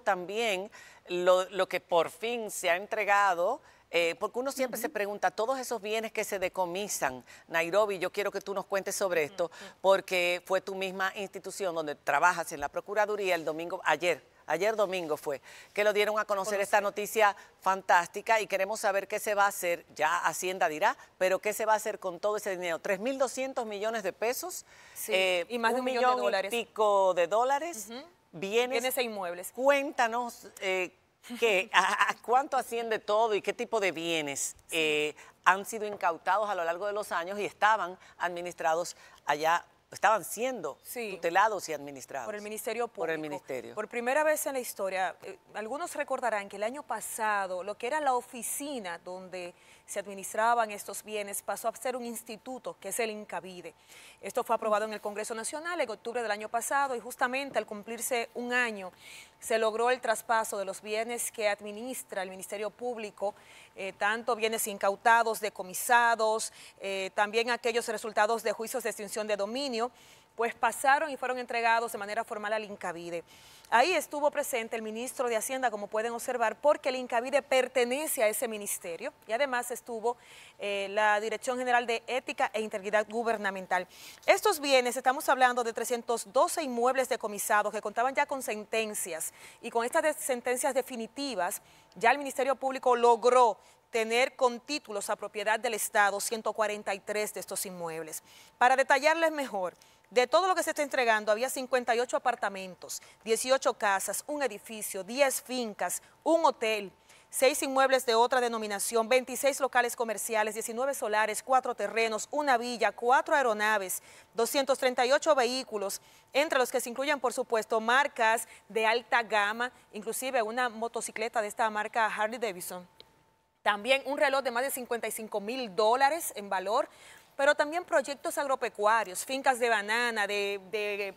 también lo, que por fin se ha entregado eh, porque uno siempre se pregunta, todos esos bienes que se decomisan, Nairobi, yo quiero que tú nos cuentes sobre esto, porque fue tu misma institución donde trabajas en la Procuraduría el domingo, ayer, ayer domingo fue, que lo dieron a conocer esta noticia fantástica y queremos saber qué se va a hacer, ya Hacienda dirá, pero qué se va a hacer con todo ese dinero. 3.200 millones de pesos, eh, y más de un, millón, de dólares. y pico de dólares bienes, e inmuebles. Cuéntanos eh, a, cuánto asciende todo y qué tipo de bienes eh, han sido incautados a lo largo de los años y estaban administrados allá estaban siendo tutelados y administrados. Por el Ministerio Público. Por el Ministerio. Por primera vez en la historia, eh, algunos recordarán que el año pasado, lo que era la oficina donde se administraban estos bienes pasó a ser un instituto, que es el Incavide. Esto fue aprobado en el Congreso Nacional en octubre del año pasado y justamente al cumplirse un año se logró el traspaso de los bienes que administra el Ministerio Público, eh, tanto bienes incautados, decomisados, eh, también aquellos resultados de juicios de extinción de dominio, pues pasaron y fueron entregados de manera formal al Incavide. Ahí estuvo presente el ministro de Hacienda, como pueden observar, porque el Incavide pertenece a ese ministerio y además estuvo eh, la Dirección General de Ética e Integridad Gubernamental. Estos bienes, estamos hablando de 312 inmuebles decomisados que contaban ya con sentencias y con estas sentencias definitivas, ya el Ministerio Público logró tener con títulos a propiedad del Estado 143 de estos inmuebles. Para detallarles mejor, de todo lo que se está entregando, había 58 apartamentos, 18 casas, un edificio, 10 fincas, un hotel, 6 inmuebles de otra denominación, 26 locales comerciales, 19 solares, 4 terrenos, una villa, 4 aeronaves, 238 vehículos, entre los que se incluyen, por supuesto, marcas de alta gama, inclusive una motocicleta de esta marca Harley Davidson. También un reloj de más de 55 mil dólares en valor, pero también proyectos agropecuarios, fincas de banana, de, de,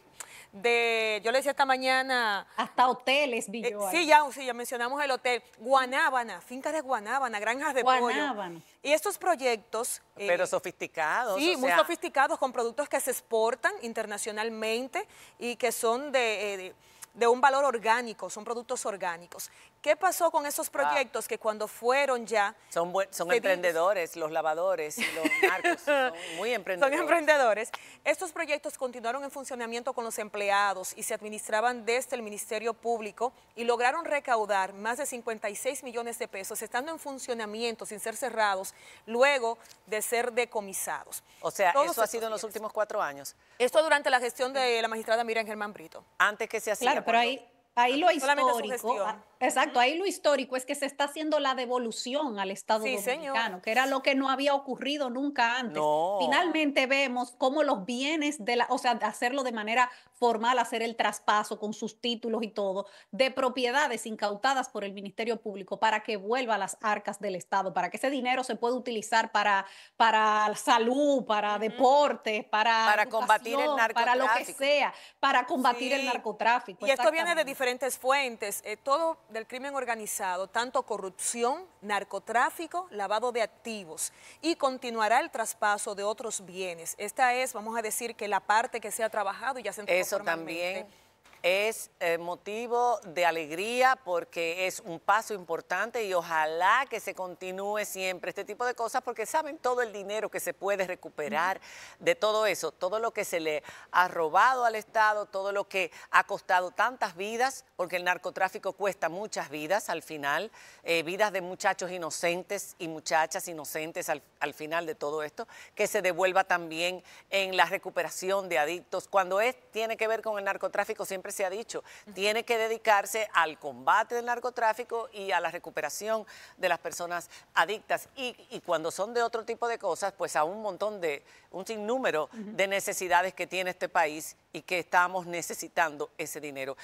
de yo le decía esta mañana... Hasta hoteles, vi eh, sí, ya, sí, ya mencionamos el hotel. Guanábana, finca de guanábana, granjas de guanábana. Y estos proyectos... Eh, pero sofisticados. Sí, muy sofisticados, con productos que se exportan internacionalmente y que son de eh, un valor orgánico, son productos orgánicos. ¿Qué pasó con esos ah. proyectos que cuando fueron ya... Son, emprendedores, los lavadores, los marcos, muy emprendedores. Son emprendedores. Estos proyectos continuaron en funcionamiento con los empleados y se administraban desde el Ministerio Público y lograron recaudar más de 56 millones de pesos estando en funcionamiento sin ser cerrados luego de ser decomisados. O sea, eso ha sido en los últimos cuatro años. Esto durante la gestión de la magistrada Miriam Germán Brito. Antes que se hacía... Claro, pero ahí... Ahí lo histórico, ah, exacto, ahí lo histórico es que se está haciendo la devolución al Estado dominicano, que era lo que no había ocurrido nunca antes. Finalmente vemos cómo los bienes de la, o sea, hacerlo de manera formal, hacer el traspaso con sus títulos y todo, de propiedades incautadas por el Ministerio Público para que vuelva a las arcas del Estado, para que ese dinero se pueda utilizar para, para salud, para deporte, deportes, para, combatir el narcotráfico. Para lo que sea, para combatir el narcotráfico. Y esto viene de diferentes diferentes fuentes, eh, todo del crimen organizado, tanto corrupción, narcotráfico, lavado de activos y continuará el traspaso de otros bienes. Esta es, vamos a decir, que la parte que se ha trabajado y ya se Eso también es eh, motivo de alegría porque es un paso importante y ojalá que se continúe siempre este tipo de cosas porque saben todo el dinero que se puede recuperar de todo eso, todo lo que se le ha robado al Estado, todo lo que ha costado tantas vidas, porque el narcotráfico cuesta muchas vidas al final, eh, vidas de muchachos inocentes y muchachas inocentes al, final de todo esto, que se devuelva también en la recuperación de adictos. Cuando es, tiene que ver con el narcotráfico, siempre se se ha dicho, tiene que dedicarse al combate del narcotráfico y a la recuperación de las personas adictas. Y, cuando son de otro tipo de cosas, pues a un montón de, un sinnúmero de necesidades que tiene este país y que estamos necesitando ese dinero.